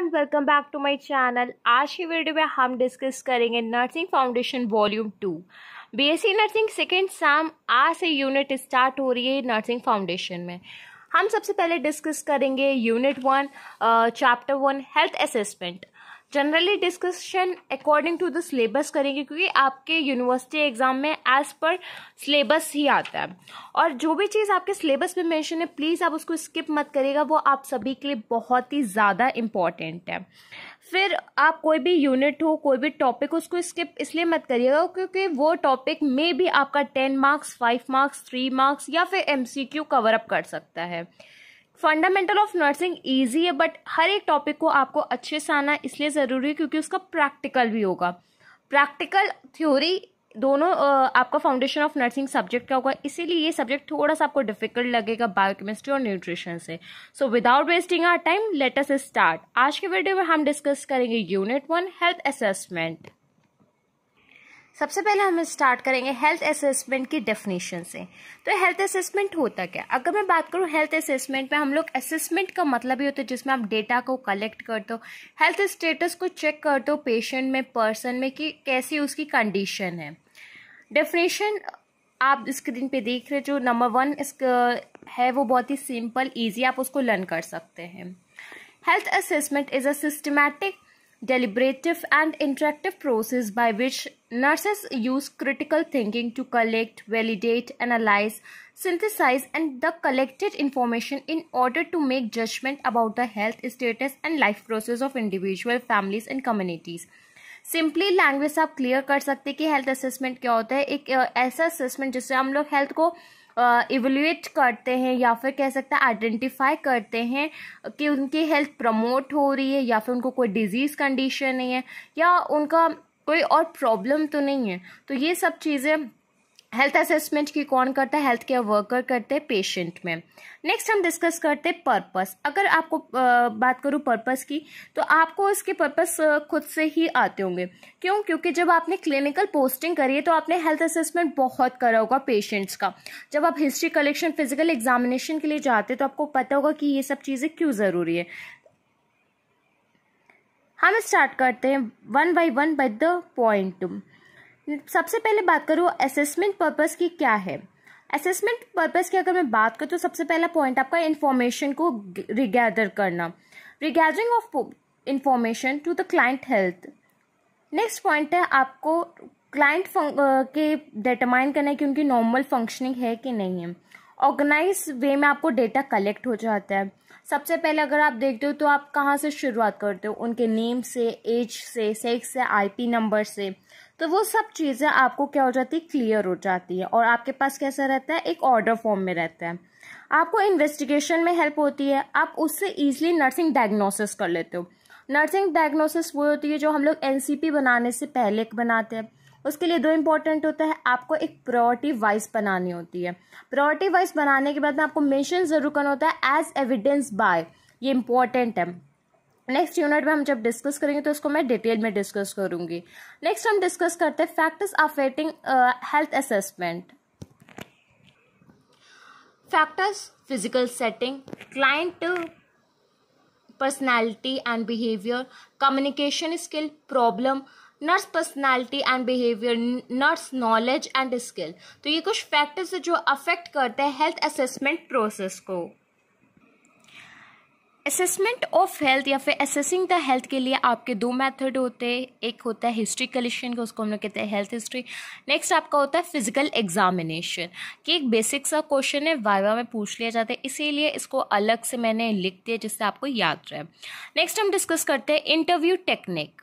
And welcome back to my channel आज की video में हम डिस्कस करेंगे nursing foundation volume two BSc nursing second sem आज से यूनिट स्टार्ट हो रही है नर्सिंग फाउंडेशन में हम सबसे पहले डिस्कस करेंगे unit one chapter one health assessment generally discussion according to the syllabus करेंगे क्योंकि आपके यूनिवर्सिटी एग्जाम में एज पर सिलेबस ही आता है और जो भी चीज़ आपके सिलेबस में मेंशन है प्लीज़ आप उसको स्किप मत करिएगा वो आप सभी के लिए बहुत ही ज़्यादा इम्पॉर्टेंट है फिर आप कोई भी यूनिट हो कोई भी टॉपिक उसको स्किप इसलिए मत करिएगा क्योंकि वो टॉपिक में भी आपका ten marks five marks three marks या फिर एमसीक्यू कवर अप कर सकता है फंडामेंटल ऑफ नर्सिंग ईजी है बट हर एक टॉपिक को आपको अच्छे से आना इसलिए ज़रूरी है क्योंकि उसका प्रैक्टिकल भी होगा प्रैक्टिकल थ्योरी दोनों आपका फाउंडेशन ऑफ नर्सिंग सब्जेक्ट का होगा इसीलिए ये सब्जेक्ट थोड़ा सा आपको डिफिकल्ट लगेगा बायोकेमिस्ट्री और न्यूट्रिशन से so without wasting our time let us start आज के वीडियो में हम डिस्कस करेंगे यूनिट वन हेल्थ असेसमेंट सबसे पहले हम स्टार्ट करेंगे हेल्थ असेसमेंट की डेफिनेशन से तो हेल्थ असेसमेंट होता क्या अगर मैं बात करूँ हेल्थ असेसमेंट में हम लोग असेसमेंट का मतलब ही होता है जिसमें आप डेटा को कलेक्ट कर दो हेल्थ स्टेटस को चेक कर दो पेशेंट में पर्सन में कि कैसी उसकी कंडीशन है डेफिनेशन आप स्क्रीन पे देख रहे जो नंबर वन है वो बहुत ही सिंपल ईजी आप उसको लर्न कर सकते हैं health assessment is a systematic deliberative and interactive process by which nurses use critical thinking to collect, validate, analyze, synthesize, and the collected information in order to make judgment about the health status and life process of individual families and communities. Simply language आप clear कर सकते हैं कि health assessment क्या होता है एक ऐसा असेसमेंट जिससे हम लोग हेल्थ को इवेल्यूएट करते हैं या फिर कह सकते हैं आइडेंटिफाई करते हैं कि उनकी हेल्थ प्रमोट हो रही है या फिर उनको कोई डिजीज़ कंडीशन नहीं है या उनका कोई और प्रॉब्लम तो नहीं है तो ये सब चीज़ें हेल्थ असेसमेंट की कौन करता है हेल्थ केयर वर्कर करते हैं पेशेंट में नेक्स्ट हम डिस्कस करते हैं पर्पस अगर आपको बात करूँ पर्पस की तो आपको इसके पर्पस खुद से ही आते होंगे क्यों क्योंकि जब आपने क्लिनिकल पोस्टिंग करी है तो आपने हेल्थ असेसमेंट बहुत करा होगा पेशेंट्स का जब आप हिस्ट्री कलेक्शन फिजिकल एग्जामिनेशन के लिए जाते तो आपको पता होगा कि ये सब चीज़ें क्यों ज़रूरी है हम स्टार्ट करते हैं one by one by the point सबसे पहले बात करूँ असेसमेंट पर्पज़ की क्या है असेसमेंट पर्पज़ की अगर मैं बात करूँ तो सबसे पहला पॉइंट आपका इन्फॉर्मेशन को रिगैदर करना regathering of information to the client health next point है आपको क्लाइंट के डिटरमाइन करना है कि उनकी नॉर्मल फंक्शनिंग है कि नहीं है ऑर्गेनाइज वे में आपको डेटा कलेक्ट हो जाता है सबसे पहले अगर आप देखते हो तो आप कहाँ से शुरुआत करते हो उनके नेम से एज से सेक्स से आईपी नंबर से तो वो सब चीज़ें आपको क्या हो जाती है क्लियर हो जाती है और आपके पास कैसा रहता है एक ऑर्डर फॉर्म में रहता है आपको इन्वेस्टिगेशन में हेल्प होती है आप उससे ईजिली नर्सिंग डायग्नोसिस कर लेते हो नर्सिंग डायग्नोसिस वो होती है जो हम लोग एन बनाने से पहले बनाते हैं उसके लिए दो इम्पॉर्टेंट होता है आपको एक प्रायोरिटी वाइज बनानी होती है प्रायोरिटी वाइज बनाने के बाद में आपको मेंशन जरूर करना होता है एज एविडेंस बाय ये इम्पॉर्टेंट है नेक्स्ट यूनिट में हम जब डिस्कस करेंगे तो उसको मैं डिटेल में डिस्कस करूंगी नेक्स्ट हम डिस्कस करते हैं factors affecting health assessment factors physical setting client personality and behaviour communication skill problem nurse personality and behaviour nurse knowledge and skill तो ये कुछ फैक्टर्स जो अफेक्ट करते हैं हेल्थ असेसमेंट प्रोसेस को असेसमेंट ऑफ हेल्थ या फिर असेसिंग द हेल्थ के लिए आपके दो मेथड होते हैं एक होता है हिस्ट्री कलेक्शन का उसको हम लोग कहते हैं हेल्थ हिस्ट्री नेक्स्ट आपका होता है फिजिकल एग्जामिनेशन कि एक बेसिक सा क्वेश्चन है वाइवा में पूछ लिया जाता है इसीलिए इसको अलग से मैंने लिख दिया जिससे आपको याद रहे नेक्स्ट हम डिस्कस करते हैं इंटरव्यू टेक्निक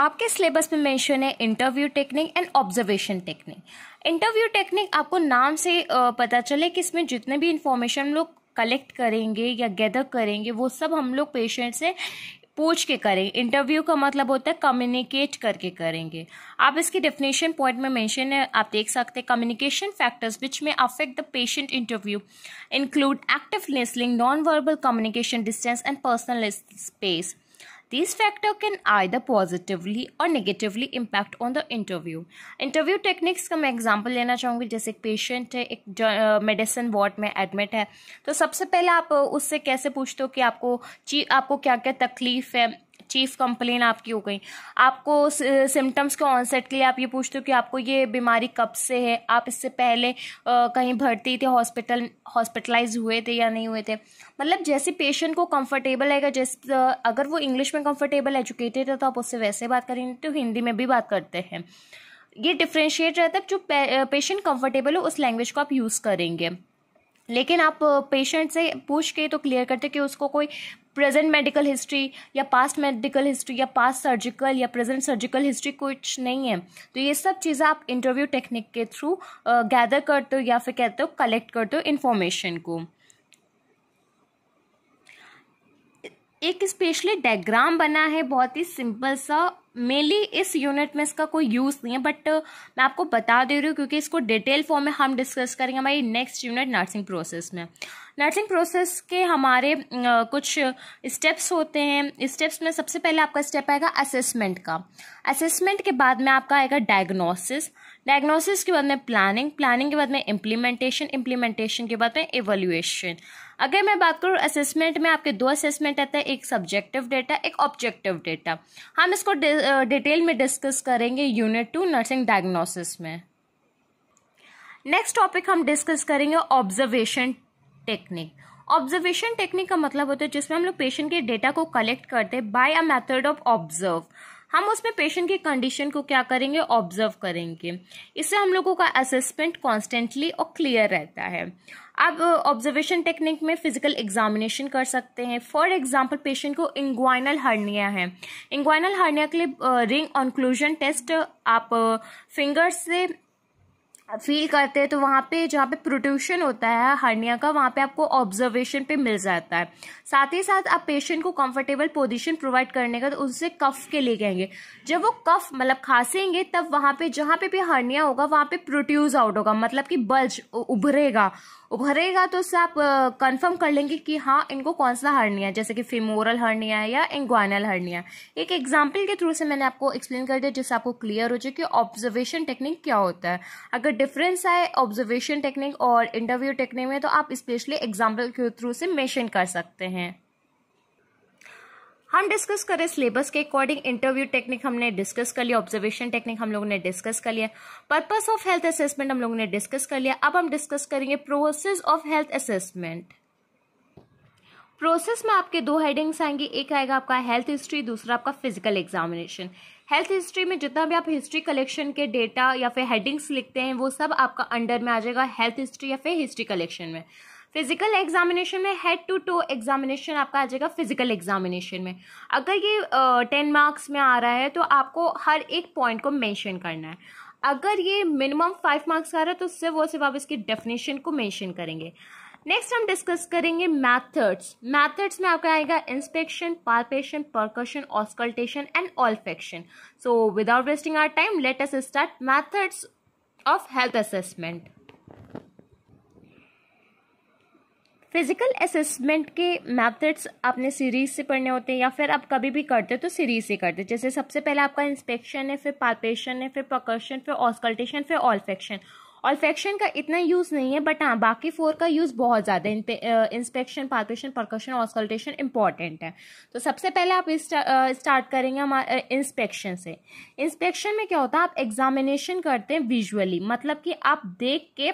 आपके सिलेबस में मेंशन है interview technique and observation technique interview technique आपको नाम से पता चले कि इसमें जितने भी इंफॉर्मेशन हम लोग कलेक्ट करेंगे या गैदर करेंगे वो सब हम लोग पेशेंट से पूछ के करेंगे इंटरव्यू का मतलब होता है कम्युनिकेट करके करेंगे आप इसकी डेफिनेशन पॉइंट में मेंशन है आप देख सकते हैं कम्युनिकेशन फैक्टर्स विच में affect the patient interview include active listening non verbal communication distance and personal space These factors can either positively or negatively impact on the interview. Interview techniques का मैं example लेना चाहूँगी जैसे एक patient है एक medicine ward में admit है तो सबसे पहले आप उससे कैसे पूछते हो कि आपको ची आपको क्या क्या तकलीफ है चीफ कंप्लेन आपकी हो गई आपको सिम्टम्स के ऑनसेट के लिए आप ये पूछते हो कि आपको ये बीमारी कब से है आप इससे पहले आ, कहीं भर्ती थे हॉस्पिटल हॉस्पिटलाइज हुए थे या नहीं हुए थे मतलब जैसे पेशेंट को कंफर्टेबल है जैसे अगर वो इंग्लिश में कंफर्टेबल एजुकेटेड है तो आप उससे वैसे बात करेंगे तो हिंदी में भी बात करते हैं ये डिफ्रेंशिएट रहता है जो पेशेंट कंफर्टेबल हो उस लैंग्वेज को आप यूज़ करेंगे लेकिन आप पेशेंट से पूछ के तो क्लियर करते कि उसको कोई प्रेजेंट मेडिकल हिस्ट्री या पास्ट मेडिकल हिस्ट्री या पास्ट सर्जिकल या प्रेजेंट सर्जिकल हिस्ट्री कुछ नहीं है तो ये सब चीज़ें आप इंटरव्यू टेक्निक के थ्रू गैदर करते हो या फिर कहते हो कलेक्ट करते हो इन्फॉर्मेशन को एक स्पेशली डायग्राम बना है बहुत ही सिंपल सा मेनली इस यूनिट में इसका कोई यूज़ नहीं है बट मैं आपको बता दे रही हूँ क्योंकि इसको डिटेल फॉर्म में हम डिस्कस करेंगे हमारी नेक्स्ट यूनिट नर्सिंग प्रोसेस में नर्सिंग प्रोसेस के हमारे कुछ स्टेप्स होते हैं स्टेप्स में सबसे पहले आपका स्टेप आएगा असेसमेंट का असेसमेंट के बाद में आपका आएगा डायग्नोसिस डायग्नोसिस के बाद में प्लानिंग प्लानिंग के बाद में इम्प्लीमेंटेशन इम्प्लीमेंटेशन के बाद में एवोल्यूशन अगर मैं बात करूँ असेसमेंट में आपके दो असेसमेंट आते हैं एक सब्जेक्टिव डेटा एक ऑब्जेक्टिव डेटा हम इसको डिटेल में डिस्कस करेंगे यूनिट टू नर्सिंग डायग्नोसिस में नेक्स्ट टॉपिक हम डिस्कस करेंगे ऑब्जर्वेशन टेक्निक ऑब्जर्वेशन टेक्निक का मतलब होता है जिसमें हम लोग पेशेंट के डेटा को कलेक्ट करते हैं by a method of observe हम उसमें पेशेंट की कंडीशन को क्या करेंगे ऑब्जर्व करेंगे इससे हम लोगों का असेसमेंट कॉन्स्टेंटली और क्लियर रहता है आप ऑब्जर्वेशन टेक्निक में फिजिकल एग्जामिनेशन कर सकते हैं फॉर एग्जाम्पल पेशेंट को इंग्वाइनल हार्निया है इंग्वाइनल हार्निया के लिए रिंग ऑनक्लूजन टेस्ट आप फिंगर से फील करते हैं तो वहाँ पे जहाँ पे प्रोट्यूशन होता है हर्निया का वहाँ पे आपको ऑब्जर्वेशन पे मिल जाता है साथ ही साथ आप पेशेंट को कंफर्टेबल पोजीशन प्रोवाइड करने का तो उनसे कफ के लिए कहेंगे जब वो कफ मतलब खांसेंगे तब वहाँ पे जहाँ पे भी हर्निया होगा वहाँ पे प्रोट्यूज आउट होगा मतलब कि बल्ज उभरेगा उभरेगा तो उससे आप कंफर्म कर लेंगे कि हाँ इनको कौन सा हर्निया है जैसे कि फिमोरल हर्निया है या इंग्वानल हर्निया एक एग्जाम्पल के थ्रू से मैंने आपको एक्सप्लेन कर दिया जिससे आपको क्लियर हो जाए कि ऑब्जर्वेशन टेक्निक क्या होता है अगर डिफरेंस आए ऑब्जर्वेशन टेक्निक और इंटरव्यू टेक्निक में तो आप स्पेशली एग्जाम्पल के थ्रू से मेशन कर सकते हैं हम डिस्कस करें सिलेबस के अकॉर्डिंग इंटरव्यू टेक्निक हमने डिस्कस कर लिया ऑब्जर्वेशन टेक्निक हम लोगों ने डिस्कस कर लिया पर्पस ऑफ हेल्थ असेसमेंट हम लोगों ने डिस्कस कर लिया अब हम डिस्कस करेंगे process of health assessment process में आपके दो हेडिंग्स आएंगे एक आएगा आपका हेल्थ हिस्ट्री दूसरा आपका फिजिकल एग्जामिनेशन हेल्थ हिस्ट्री में जितना भी आप हिस्ट्री कलेक्शन के डेटा या फिर हेडिंग्स लिखते हैं वो सब आपका अंडर में आ जाएगा हेल्थ हिस्ट्री या फिर हिस्ट्री कलेक्शन में फिजिकल एग्जामिनेशन में हेड टू टो एग्जामिनेशन आपका आ जाएगा फिजिकल एग्जामिनेशन में अगर ये टेन uh, मार्क्स में आ रहा है तो आपको हर एक पॉइंट को मेंशन करना है अगर ये मिनिमम फाइव मार्क्स आ रहा है तो सिर्फ और सिर्फ आप इसकी डेफिनेशन को मेंशन करेंगे नेक्स्ट हम डिस्कस करेंगे मैथड्स मैथड्स में आपका आएगा inspection palpation percussion auscultation and olfaction so without wasting our time let us start methods of health assessment physical assessment के मैथड्स आपने सीरीज से पढ़ने होते हैं या फिर आप कभी भी करते हो तो सीरीज से करते जैसे सबसे पहले आपका इंस्पेक्शन है फिर पार्पेशन है फिर प्रकर्शन फिर ऑस्कल्टेशन फिर ऑल्फेक्शन ऑल्फेक्शन का इतना यूज़ नहीं है बट हाँ बाकी फोर का यूज़ बहुत ज़्यादा है inspection palpation percussion auscultation important है तो सबसे पहले आप स्टार्ट करेंगे हमारे इंस्पेक्शन से इंस्पेक्शन में क्या होता है आप एग्जामिनेशन करते हैं विजुअली मतलब कि आप देख के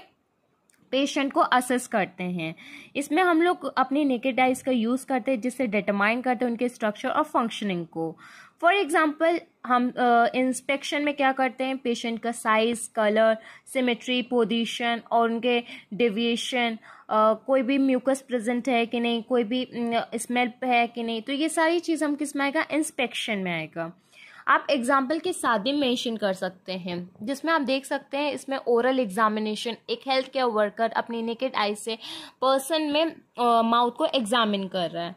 पेशेंट को असेस करते हैं इसमें हम लोग अपनी नेकेड आइज का यूज़ करते हैं जिससे डिटरमाइन करते हैं उनके स्ट्रक्चर और फंक्शनिंग को फॉर एग्जाम्पल हम इंस्पेक्शन uh, में क्या करते हैं पेशेंट का साइज कलर सिमेट्री पोजिशन और उनके डेविएशन uh, कोई भी म्यूकस प्रेजेंट है कि नहीं कोई भी स्मेल uh, है कि नहीं तो ये सारी चीज़ हम किस में आएगा इंस्पेक्शन में आएगा आप एग्जाम्पल के साथ भी मेंशन कर सकते हैं जिसमें आप देख सकते हैं इसमें ओरल एग्जामिनेशन एक हेल्थ केयर वर्कर अपनी नेकेड आई से पर्सन में माउथ को एग्जामिन कर रहा है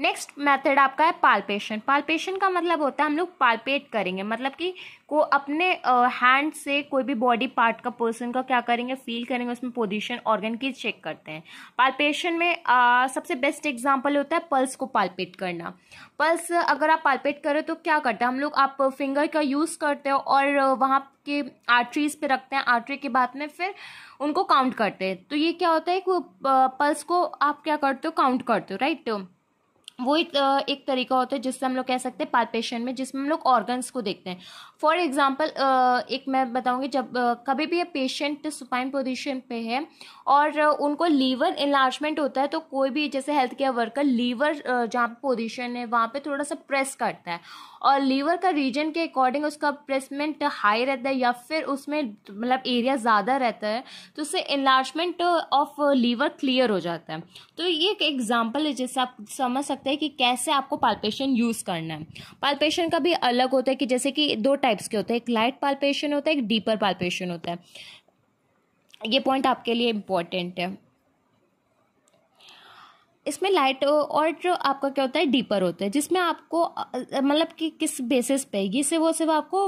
नेक्स्ट मेथड आपका है पालपेशन पालपेशन का मतलब होता है हम लोग पालपेट करेंगे मतलब कि को अपने हैंड से कोई भी बॉडी पार्ट का पर्सन का क्या करेंगे फील करेंगे उसमें पोजीशन ऑर्गन की चेक करते हैं पालपेशन में आ, सबसे बेस्ट एग्जांपल होता है पल्स को पालपेट करना पल्स अगर आप पालपेट करें तो क्या करते हैं हम लोग आप फिंगर का यूज़ करते हो और वहाँ के आर्टरीज पे रखते हैं आर्टरी के बाद में फिर उनको काउंट करते हैं तो ये क्या होता है कि पल्स को आप क्या करते हो काउंट करते हो राइट तो वो एक एक तरीका होता है जिससे हम लोग कह सकते हैं पाल्पेशन में जिसमें हम लोग ऑर्गन्स को देखते हैं फॉर एग्जांपल एक मैं बताऊंगी जब कभी भी ये पेशेंट सुपाइन पोजीशन पे है और उनको लीवर इलार्जमेंट होता है तो कोई भी जैसे हेल्थ केयर वर्कर लीवर जहाँ पोजीशन है वहाँ पे थोड़ा सा प्रेस करता है और लीवर का रीजन के अकॉर्डिंग उसका प्रेसमेंट हाई रहता है या फिर उसमें मतलब एरिया ज़्यादा रहता है तो उससे इलार्जमेंट ऑफ लीवर क्लियर हो जाता है तो ये एक एग्जाम्पल है जैसे आप समझ सकते सकते हैं कि कैसे आपको पालपेशन यूज़ करना है पालपेशन का भी अलग होता है कि जैसे कि दो टाइप्स के होते हैं एक लाइट पालपेशन होता है एक डीपर पालपेशन होता है ये पॉइंट आपके लिए इम्पॉर्टेंट है इसमें लाइट और जो आपका क्या होता है डीपर होता है जिसमें आपको मतलब कि किस बेसिस पे ये सिर्फ वो सिर्फ आपको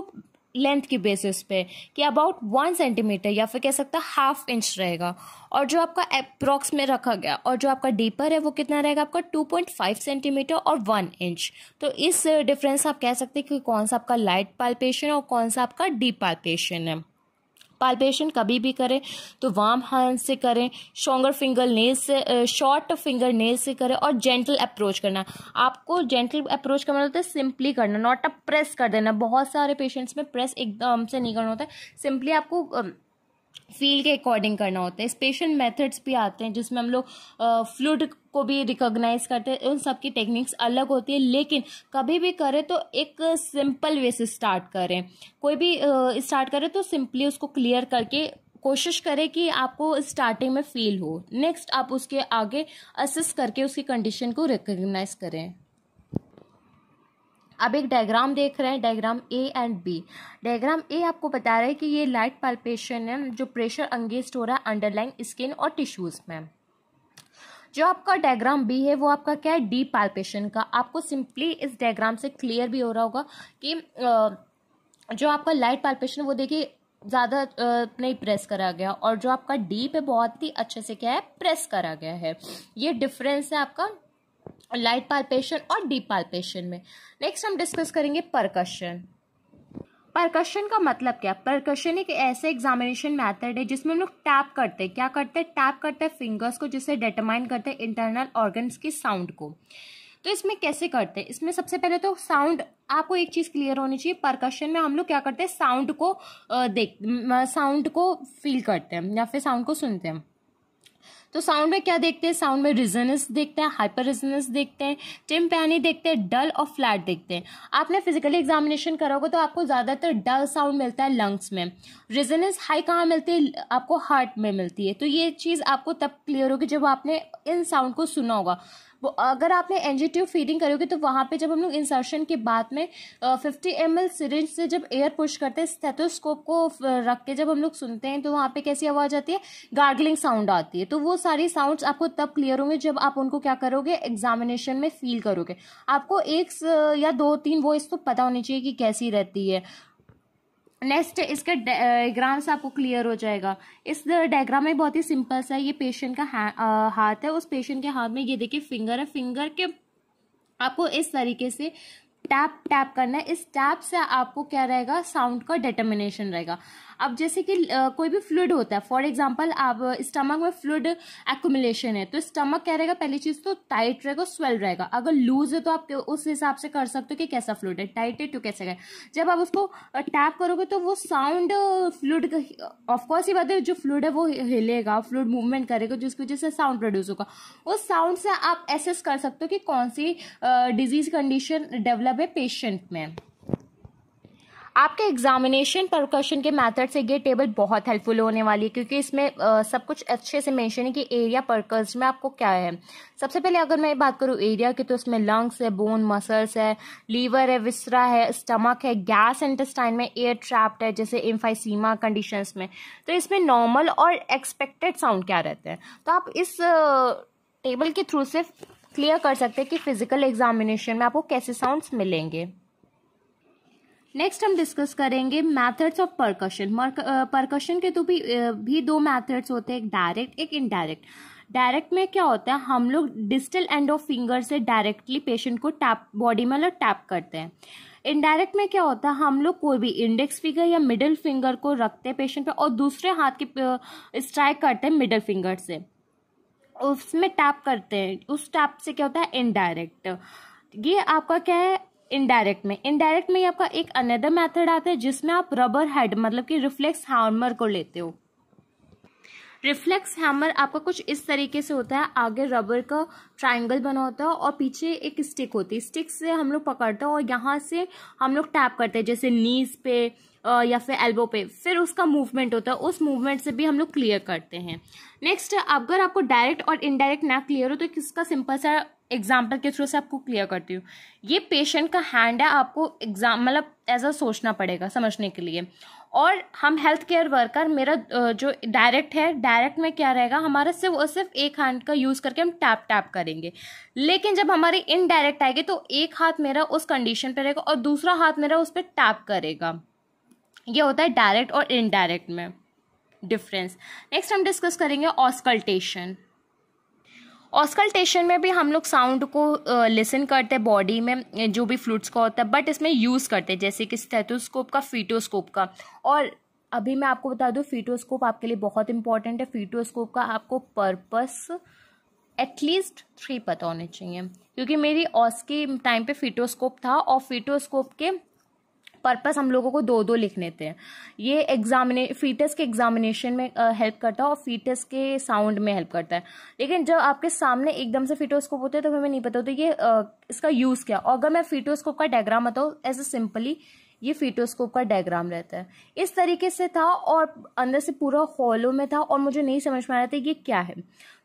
लेंथ की बेसिस पे कि अबाउट वन सेंटीमीटर या फिर कह सकता है हाफ इंच रहेगा और जो आपका अप्रॉक्स में रखा गया और जो आपका डीपर है वो कितना रहेगा आपका टू पॉइंट फाइव सेंटीमीटर और वन इंच तो इस डिफरेंस आप कह सकते हैं कि कौन सा आपका लाइट पाल्पेशन और कौन सा आपका डीप पाल्पेशन है पालपेशन कभी भी करें तो वार्म हैंड से करें शोंगर फिंगर नेल से शॉर्ट फिंगर नेल से करें और जेंटल अप्रोच करना आपको जेंटल अप्रोच करना होता है सिंपली करना नॉट अ प्रेस कर देना बहुत सारे पेशेंट्स में प्रेस एकदम से नहीं करना होता है सिंपली आपको फील्ड के अकॉर्डिंग करना होता है स्पेशल मेथड्स भी आते हैं जिसमें हम लोग फ्लूड को भी रिकॉग्नाइज करते हैं उन सब की टेक्निक्स अलग होती है लेकिन कभी भी करें तो एक सिंपल वे से स्टार्ट करें कोई भी स्टार्ट करें तो सिंपली उसको क्लियर करके कोशिश करें कि आपको स्टार्टिंग में फील हो नेक्स्ट आप उसके आगे असिस्ट करके उसकी कंडीशन को रिकोगनाइज करें अब एक डायग्राम देख रहे हैं diagram A and B diagram A आपको बता रहा है कि ये लाइट पल्पेशन है जो प्रेशर अंगेस्ट हो रहा है अंडरलाइन स्किन और टिश्यूज़ में जो आपका डायग्राम बी है वो आपका क्या है डी पाल्पेशन का आपको सिंपली इस डायग्राम से क्लियर भी हो रहा होगा कि जो आपका लाइट पाल्पेशन वो देखिए ज़्यादा नहीं प्रेस करा गया और जो आपका डीप है बहुत ही अच्छे से क्या है प्रेस करा गया है ये डिफरेंस है आपका लाइट पाल्पेशन और डीप पाल्पेशन में नेक्स्ट हम डिस्कस करेंगे परकशन परकशन का मतलब क्या परकशन एक ऐसे एग्जामिनेशन मेथड है जिसमें हम लोग टैप करते हैं क्या करते हैं टैप करते हैं फिंगर्स को जिससे डिटरमाइन करते हैं इंटरनल ऑर्गन्स की साउंड को तो इसमें कैसे करते हैं इसमें सबसे पहले तो साउंड आपको एक चीज़ क्लियर होनी चाहिए परकशन में हम लोग क्या करते हैं साउंड को देख साउंड को फील करते हैं या फिर साउंड को सुनते हैं तो साउंड में क्या देखते हैं साउंड में रिजनेंस देखते हैं हाइपर रिजनेंस देखते हैं टिम पैनी देखते हैं डल और फ्लैट देखते हैं आपने फिजिकली एग्जामिनेशन करा होगा तो आपको ज़्यादातर डल साउंड मिलता है लंग्स में रिजनेंस हाई कहाँ मिलती है आपको हार्ट में मिलती है तो ये चीज़ आपको तब क्लियर होगी जब आपने इन साउंड को सुना होगा वो अगर आपने ट्यूब फीडिंग करोगे तो वहाँ पे जब हम लोग इंसर्शन के बाद में फिफ्टी एम एल सीरेंज से जब एयर पुश करते हैं स्थेथोस्कोप को रख के जब हम लोग सुनते हैं तो वहाँ पे कैसी आवाज़ आती है गार्गलिंग साउंड आती है तो वो सारी साउंड्स आपको तब क्लियर होंगे जब आप उनको क्या करोगे एग्जामिनेशन में फील करोगे आपको एक या दो तीन वॉइस तो पता होनी चाहिए कि कैसी रहती है नेक्स्ट इसका डायग्राम से आपको क्लियर हो जाएगा इस डायग्राम में बहुत ही सिंपल सा है ये पेशेंट का हाथ है उस पेशेंट के हाथ में ये देखिए फिंगर है फिंगर के आपको इस तरीके से टैप टैप करना है इस टैप से आपको क्या रहेगा साउंड का डिटर्मिनेशन रहेगा अब जैसे कि कोई भी फ्लूड होता है फॉर एग्जाम्पल आप स्टमक में फ्लूड एक्यूमुलेशन है तो स्टमक क्या रहेगा पहली चीज़ तो टाइट रहेगा स्वेल रहेगा अगर लूज है तो आप उस हिसाब से कर सकते हो कि कैसा फ्लूड है टाइट है तो कैसे गए जब आप उसको टैप करोगे तो वो साउंड फ्लूड ऑफकोर्स ये बात है जो फ्लूड है वो हिलेगा फ्लूड मूवमेंट करेगा जिसकी वजह से साउंड प्रोड्यूस होगा उस साउंड से आप एसेस कर सकते हो कि कौन सी डिजीज कंडीशन डेवलप है पेशेंट में आपके एग्जामिनेशन क्वेश्चन के मेथड से ये टेबल बहुत हेल्पफुल होने वाली है क्योंकि इसमें आ, सब कुछ अच्छे से मेंशन है कि एरिया परकस में आपको क्या है सबसे पहले अगर मैं बात करूँ एरिया की तो उसमें लंग्स है बोन मसल्स है लीवर है विसरा है स्टमक है गैस इंटेस्टाइन में एयर ट्रैप्ड है जैसे इम्फाइसीमा कंडीशन में तो इसमें नॉर्मल और एक्सपेक्टेड साउंड क्या रहते हैं तो आप इस टेबल के थ्रू से क्लियर कर सकते हैं कि फिजिकल एग्जामिनेशन में आपको कैसे साउंड्स मिलेंगे नेक्स्ट हम डिस्कस करेंगे मैथड्स ऑफ परकशन परकशन के तो भी भी दो मैथड्स होते हैं एक डायरेक्ट एक इनडायरेक्ट डायरेक्ट में क्या होता है हम लोग डिजिटल एंड ऑफ फिंगर से डायरेक्टली पेशेंट को टैप बॉडी में अलग मतलब टैप करते हैं इनडायरेक्ट में क्या होता है हम लोग कोई भी इंडेक्स फिंगर या मिडिल फिंगर को रखते हैं पेशेंट पे और दूसरे हाथ के स्ट्राइक करते हैं मिडिल फिंगर से उसमें टैप करते हैं उस टैप से क्या होता है इनडायरेक्ट ये आपका क्या है इनडायरेक्ट में इनडायरेक्ट में आपका एक अनदर मेथड आता है जिसमें आप रबर हेड मतलब कि रिफ्लेक्स हार्मर को लेते हो रिफ्लेक्स हैमर आपका कुछ इस तरीके से होता है आगे रबर का ट्रायंगल बना होता है और पीछे एक स्टिक होती है स्टिक से हम लोग पकड़ते हैं और यहाँ से हम लोग टैप करते हैं जैसे नीज पे या फिर एल्बो पे फिर उसका मूवमेंट होता है उस मूवमेंट से भी हम लोग क्लियर करते हैं नेक्स्ट अगर आपको डायरेक्ट और इनडायरेक्ट ना क्लियर हो तो किसका सिंपल सा एग्जाम्पल के थ्रू से आपको क्लियर करती हूँ ये पेशेंट का हैंड है आपको एग्जाम मतलब एज अ सोचना पड़ेगा समझने के लिए और हम हेल्थ केयर वर्कर मेरा जो डायरेक्ट है डायरेक्ट में क्या रहेगा हमारा सिर्फ और सिर्फ एक हैंड का यूज़ करके हम टैप टैप करेंगे लेकिन जब हमारी इनडायरेक्ट आएगी तो एक हाथ मेरा उस कंडीशन पर रहेगा और दूसरा हाथ मेरा उस पर टैप करेगा ये होता है डायरेक्ट और इनडायरेक्ट में डिफरेंस नेक्स्ट हम डिस्कस करेंगे ऑस्कल्टेशन ऑस्कल्टेशन में भी हम लोग साउंड को लिसन करते हैं बॉडी में जो भी फ्लूट्स का होता है बट इसमें यूज़ करते हैं जैसे कि स्टेथोस्कोप का फीटोस्कोप का और अभी मैं आपको बता दूँ फीटोस्कोप आपके लिए बहुत इंपॉर्टेंट है फीटोस्कोप का आपको पर्पस एटलीस्ट थ्री पता होने चाहिए क्योंकि मेरी ऑस के टाइम पे फीटोस्कोप था और फीटोस्कोप के पर्पस हम लोगों को दो दो लेते हैं ये एग्जामिने फीटस के एग्जामिनेशन में हेल्प करता है और फीटस के साउंड में हेल्प करता है लेकिन जब आपके सामने एकदम से फीटोस्कोप होते हैं तो हमें नहीं पता होता ये आ, इसका यूज़ क्या और अगर मैं फीटोस्कोप का डायग्राम बताऊँ एज ए सिंपली ये फीटोस्कोप का डायग्राम रहता है इस तरीके से था और अंदर से पूरा हॉलो में था और मुझे नहीं समझ में आ रहा था ये क्या है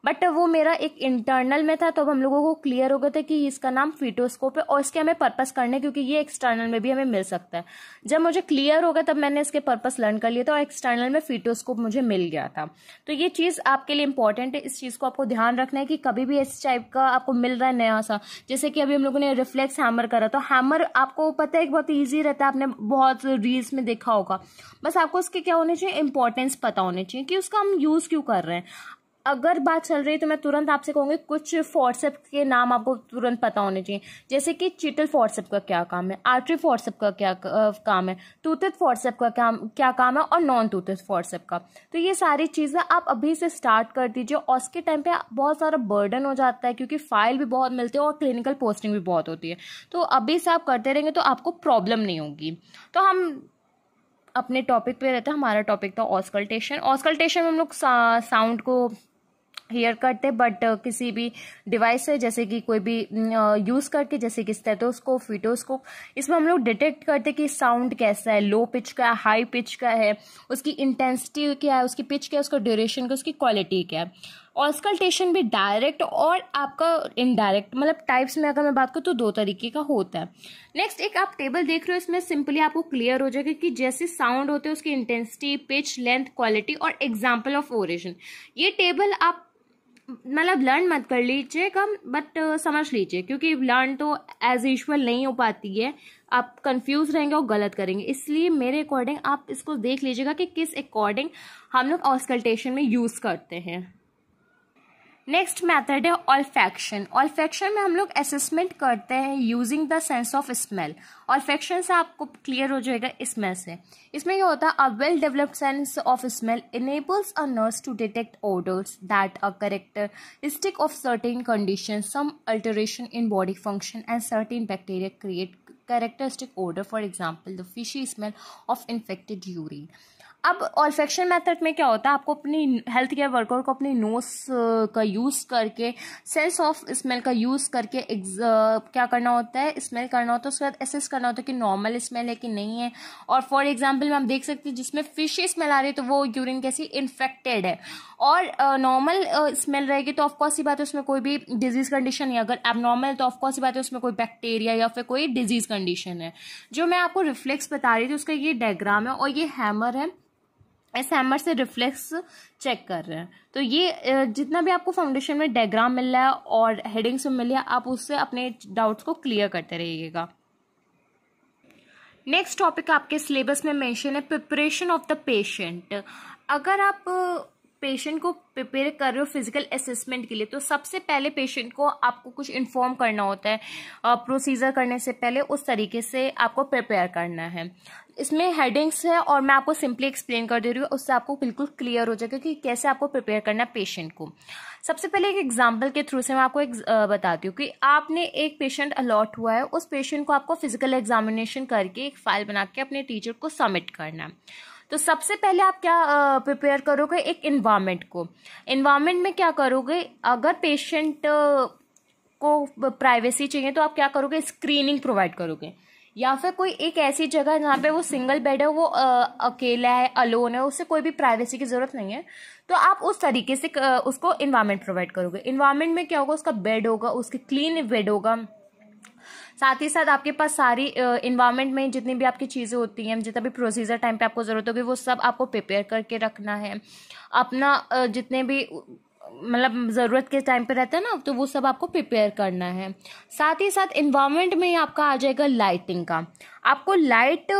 बट वो मेरा एक इंटरनल में था तो अब हम लोगों को क्लियर हो गया था कि इसका नाम फीटोस्कोप है और इसके हमें पर्पस करने क्योंकि ये एक्सटर्नल में भी हमें मिल सकता है जब मुझे क्लियर हो गया तब मैंने इसके पर्पस लर्न कर लिया था और एक्सटर्नल में फीटोस्कोप मुझे मिल गया था तो ये चीज़ आपके लिए इंपॉर्टेंट है इस चीज़ को आपको ध्यान रखना है कि कभी भी इस टाइप का आपको मिल रहा है नया सा जैसे कि अभी हम लोगों ने रिफ्लेक्स हैमर करा तो हैमर आपको पता है बहुत ईजी रहता है आपने बहुत रील्स में देखा होगा बस आपको उसके क्या होने चाहिए इंपॉर्टेंस पता होने चाहिए कि उसका हम यूज़ क्यों कर रहे हैं अगर बात चल रही है तो मैं तुरंत आपसे कहूँगी कुछ फॉर्सेप के नाम आपको तुरंत पता होने चाहिए जैसे कि चिटल फॉर्सेप का क्या काम है आर्ट्री फॉर्सेप का क्या काम है तूतित फॉर्सेप का क्या क्या काम है और नॉन तूतित फॉर्सेप का तो ये सारी चीज़ें आप अभी से स्टार्ट कर दीजिए और उसके टाइम पर बहुत सारा बर्डन हो जाता है क्योंकि फाइल भी बहुत मिलती है और क्लिनिकल पोस्टिंग भी बहुत होती है तो अभी से आप करते रहेंगे तो आपको प्रॉब्लम नहीं होगी तो हम अपने टॉपिक पे रहता है हमारा टॉपिक था ऑस्कल्टेशन ऑस्कल्टेशन में हम लोग साउंड को हेयर कट थे बट uh, किसी भी डिवाइस से जैसे कि कोई भी यूज़ mm, uh, करके जैसे कि स्टेथोस्कोप फिटोस्कोप इसमें हम लोग डिटेक्ट करते कि साउंड कैसा है लो पिच का है हाई पिच का है उसकी इंटेंसिटी क्या है उसकी पिच क्या है उसका ड्यूरेशन का उसकी क्वालिटी क्या है ऑस्कल्टेशन भी डायरेक्ट और आपका इनडायरेक्ट मतलब टाइप्स में अगर मैं बात करूँ तो दो तरीके का होता है नेक्स्ट एक आप टेबल देख रहे हो इसमें सिंपली आपको क्लियर हो जाएगा कि जैसे साउंड होते हैं उसकी इंटेंसिटी पिच लेंथ क्वालिटी और एग्जाम्पल ऑफ ओरिजिन ये टेबल आप मतलब लर्न मत कर लीजिएगा बट uh, समझ लीजिए क्योंकि लर्न तो एज यूजल नहीं हो पाती है आप कंफ्यूज रहेंगे और गलत करेंगे इसलिए मेरे अकॉर्डिंग आप इसको देख लीजिएगा कि किस अकॉर्डिंग हम लोग ऑस्कल्टेशन में यूज़ करते हैं नेक्स्ट मेथड है ऑलफेक्शन ऑल्फैक्शन में हम लोग असेसमेंट करते हैं using the sense of smell olfaction से आपको क्लियर हो जाएगा स्मेल से इसमें क्या होता है a well developed sense of smell enables a nurse to detect odours that a characteristic of certain condition some alteration in body function and certain bacteria create characteristic odour for example the fishy smell of infected urine अब olfaction method में क्या होता है आपको अपनी health care worker को अपनी nose का यूज़ करके सेंस ऑफ स्मेल का यूज़ करके क्या करना होता है स्मेल करना होता है उसके बाद एसेस करना होता है कि नॉर्मल स्मेल है कि नहीं है और फॉर एग्जाम्पल में आप देख सकते हैं जिसमें फिश स्मेल आ रही है तो वो यूरिन कैसी इन्फेक्टेड है और नॉर्मल स्मेल रहेगी तो ऑफकोर्स ही बात है उसमें कोई भी डिजीज़ कंडीशन है अगर एबनॉर्मल तो ऑफकोर्स ही बात है उसमें कोई बैक्टीरिया या फिर कोई डिजीज़ कंडीशन है जो मैं आपको रिफ्लेक्स बता रही थी उसका ये डायग्राम है और ये हैमर है इस हैमर से रिफ्लेक्स चेक कर रहे हैं तो ये जितना भी आपको फाउंडेशन में डायग्राम मिल रहा है और हेडिंग्स में मिल रहा है आप उससे अपने डाउट्स को क्लियर करते रहिएगा नेक्स्ट टॉपिक आपके सिलेबस में मेंशन है प्रिपरेशन ऑफ द पेशेंट अगर आप पेशेंट को प्रिपेयर कर रहे हो फिजिकल असेसमेंट के लिए तो सबसे पहले पेशेंट को आपको कुछ इन्फॉर्म करना होता है प्रोसीजर करने से पहले उस तरीके से आपको प्रिपेयर करना है इसमें हेडिंग्स है और मैं आपको सिंपली एक्सप्लेन कर दे रही हूँ उससे आपको बिल्कुल क्लियर हो जाएगा कि कैसे आपको प्रिपेयर करना है पेशेंट को सबसे पहले एक एग्जाम्पल के थ्रू से मैं आपको एक बताती हूँ कि आपने एक पेशेंट अलॉट हुआ है उस पेशेंट को आपको फिजिकल एग्जामिनेशन करके एक फाइल बना के अपने टीचर को सबमिट करना है तो सबसे पहले आप क्या प्रिपेयर करोगे एक इन्वायमेंट को इन्वामेंट में क्या करोगे अगर पेशेंट को प्राइवेसी चाहिए तो आप क्या करोगे स्क्रीनिंग प्रोवाइड करोगे या फिर कोई एक ऐसी जगह जहाँ पे वो सिंगल बेड है वो आ, अकेला है अलोन है उसे कोई भी प्राइवेसी की ज़रूरत नहीं है तो आप उस तरीके से उसको इन्वायरमेंट प्रोवाइड करोगे इन्वायरमेंट में क्या होगा उसका बेड होगा उसकी क्लीन बेड होगा साथ ही साथ आपके पास सारी इन्वायरमेंट में जितनी भी आपकी चीज़ें होती हैं जितना भी प्रोसीजर टाइम पे आपको ज़रूरत होगी वो सब आपको प्रिपेयर करके रखना है अपना जितने भी मतलब ज़रूरत के टाइम पे रहता है ना तो वो सब आपको प्रिपेयर करना है साथ ही साथ इन्वायरमेंट में आपका आ जाएगा लाइटिंग का आपको लाइट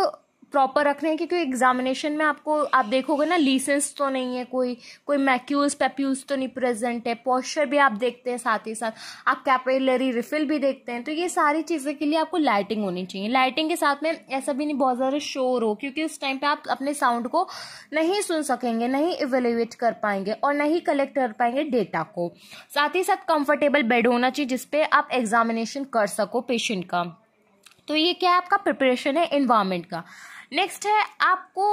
प्रॉपर रख रहे हैं क्योंकि एग्जामिनेशन में आपको आप देखोगे ना लीसेंस तो नहीं है कोई कोई मैक्यूज पेप्यूज तो नहीं प्रेजेंट है पॉस्चर भी आप देखते हैं साथ ही साथ आप कैपेलरी रिफिल भी देखते हैं तो ये सारी चीज़ें के लिए आपको लाइटिंग होनी चाहिए लाइटिंग के साथ में ऐसा भी नहीं बहुत ज़्यादा शोर हो क्योंकि उस टाइम पर आप अपने साउंड को नहीं सुन सकेंगे नहीं इवेल्युएट कर पाएंगे और नहीं कलेक्ट कर पाएंगे डेटा को साथ ही साथ कंफर्टेबल बेड होना चाहिए जिसपे आप एग्जामिनेशन कर सको पेशेंट का तो ये क्या आपका प्रिपरेशन है इन्वायरमेंट का नेक्स्ट है आपको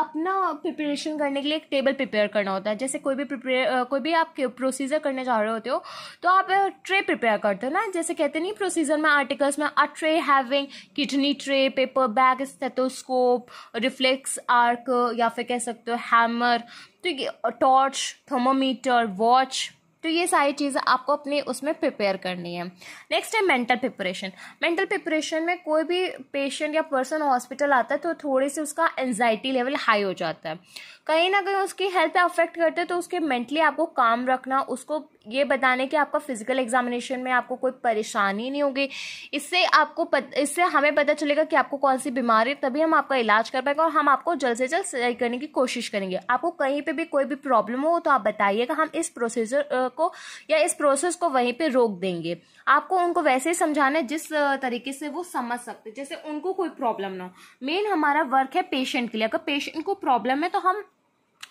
अपना प्रिपरेशन करने के लिए एक टेबल प्रिपेयर करना होता है जैसे कोई भी प्रिपेयर कोई भी आप प्रोसीजर करने जा रहे होते हो तो आप ट्रे प्रिपेयर करते हो ना जैसे कहते नहीं प्रोसीजर में आर्टिकल्स में a tray having kidney tray paper bag stethoscope reflex arc या फिर कह सकते हो हैमर तो टॉर्च थर्मोमीटर वॉच तो ये सारी चीज़ें आपको अपने उसमें प्रिपेयर करनी है नेक्स्ट है मेंटल प्रिपरेशन मेंटल प्रिपरेशन में कोई भी पेशेंट या पर्सन हॉस्पिटल आता है तो थोड़ी सी उसका एनजाइटी लेवल हाई हो जाता है कहीं ना कहीं उसकी हेल्थ अफेक्ट करते हैं तो उसके मेंटली आपको काम रखना उसको ये बताने कि आपका फिजिकल एग्जामिनेशन में आपको कोई परेशानी नहीं होगी इससे आपको पत, इससे हमें पता चलेगा कि आपको कौन सी बीमारी तभी हम आपका इलाज कर पाएंगे और हम आपको जल्द से जल्द सही करने की कोशिश करेंगे आपको कहीं पे भी कोई भी प्रॉब्लम हो तो आप बताइएगा हम इस प्रोसीजर वर्क को या इस प्रोसेस को वहीं पे रोक देंगे आपको उनको वैसे ही समझाना है जिस तरीके से वो समझ सकते जैसे उनको कोई प्रॉब्लम ना हो मेन हमारा वर्क है पेशेंट के लिए अगर पेशेंट को प्रॉब्लम है तो हम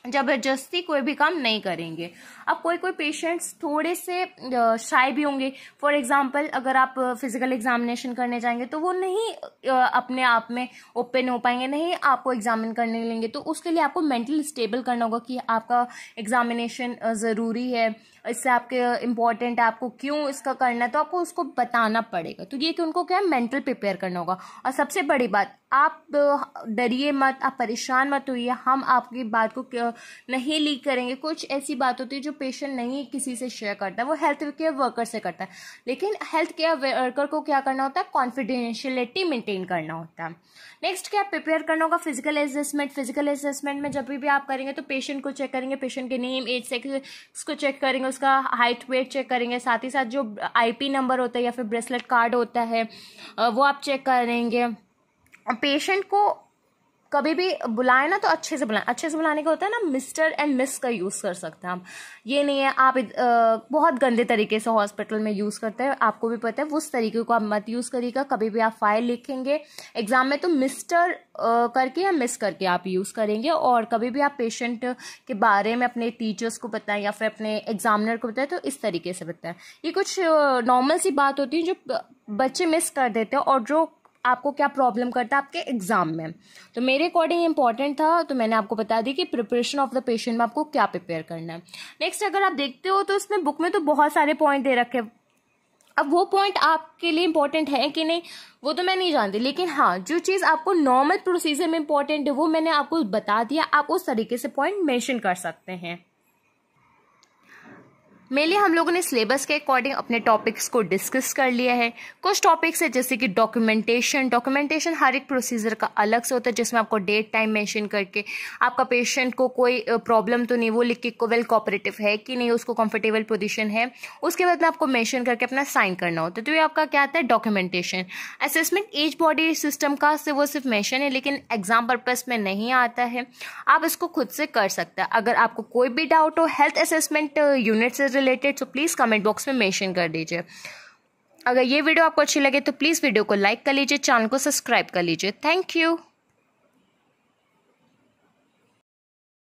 जबरदस्ती कोई भी काम नहीं करेंगे अब कोई कोई पेशेंट्स थोड़े से शाय भी होंगे फॉर एग्जाम्पल अगर आप फिजिकल एग्जामिनेशन करने जाएंगे तो वो नहीं अपने आप में ओपन हो पाएंगे नहीं आपको एग्जामिन करने लेंगे तो उसके लिए आपको मेंटली स्टेबल करना होगा कि आपका एग्जामिनेशन ज़रूरी है इससे आपके इम्पॉर्टेंट है आपको क्यों इसका करना है तो आपको उसको बताना पड़ेगा तो ये कि उनको क्या है मेंटल प्रिपेयर करना होगा और सबसे बड़ी बात आप डरिए मत आप परेशान मत होइए हम आपकी बात को नहीं लीक करेंगे कुछ ऐसी बात होती है जो पेशेंट नहीं किसी से शेयर करता है वो हेल्थ केयर वर्कर से करता है लेकिन हेल्थ केयर वर्कर को क्या करना होता है कॉन्फिडेंशियलिटी मेंटेन करना होता है नेक्स्ट क्या प्रिपेयर करना होगा फिजिकल एसेसमेंट फिजिकल एसेसमेंट में जब भी भी आप करेंगे तो पेशेंट को चेक करेंगे पेशेंट के नेम एज सेक्स को चेक करेंगे उसका हाइट वेट चेक करेंगे साथ ही साथ जो आई नंबर होता है या फिर ब्रेसलेट कार्ड होता है वो आप चेक करेंगे पेशेंट को कभी भी बुलाए ना तो अच्छे से बुलाएं अच्छे से बुलाने का होता है ना मिस्टर एंड मिस का यूज़ कर सकते हैं हम ये नहीं है आप आ, बहुत गंदे तरीके से हॉस्पिटल में यूज़ करते हैं आपको भी पता है उस तरीके को आप मत यूज़ करिएगा कभी भी आप फाइल लिखेंगे एग्ज़ाम में तो मिस्टर करके या मिस करके आप यूज़ करेंगे और कभी भी आप पेशेंट के बारे में अपने टीचर्स को बताएं या फिर अपने एग्ज़ामिनर को बताएं तो इस तरीके से बताएं ये कुछ नॉर्मल सी बात होती है जो बच्चे मिस कर देते हैं और जो आपको क्या प्रॉब्लम करता है आपके एग्ज़ाम में तो मेरे अकॉर्डिंग इंपॉर्टेंट था तो मैंने आपको बता दी कि प्रिपरेशन ऑफ द पेशेंट में आपको क्या प्रिपेयर करना है नेक्स्ट अगर आप देखते हो तो इसमें बुक में तो बहुत सारे पॉइंट दे रखे अब वो पॉइंट आपके लिए इंपॉर्टेंट है कि नहीं वो तो मैं नहीं जानती लेकिन हाँ जो चीज़ आपको नॉर्मल प्रोसीजर में इंपॉर्टेंट है वो मैंने आपको बता दिया आप उस तरीके से पॉइंट मेंशन कर सकते हैं मेनली हम लोगों ने सिलेबस के अकॉर्डिंग अपने टॉपिक्स को डिस्कस कर लिया है कुछ टॉपिक्स है जैसे कि डॉक्यूमेंटेशन डॉक्यूमेंटेशन हर एक प्रोसीजर का अलग से होता है जिसमें आपको डेट टाइम मेंशन करके आपका पेशेंट को कोई प्रॉब्लम तो नहीं वो लिख के वेल कॉपरेटिव है कि नहीं उसको कंफर्टेबल पोजिशन है उसके बाद में आपको मैंशन करके अपना साइन करना होता है तो ये आपका क्या आता है documentation assessment as body system का से वो सिर्फ मैंशन है लेकिन एग्जाम पर्पज में नहीं आता है आप इसको खुद से कर सकते हैं अगर आपको कोई भी डाउट हो हेल्थ असेसमेंट यूनिट से related so please comment box में मैंशन कर दीजिए अगर ये वीडियो आपको अच्छी लगे तो प्लीज़ वीडियो को लाइक कर लीजिए चैनल को सब्सक्राइब कर लीजिए थैंक यू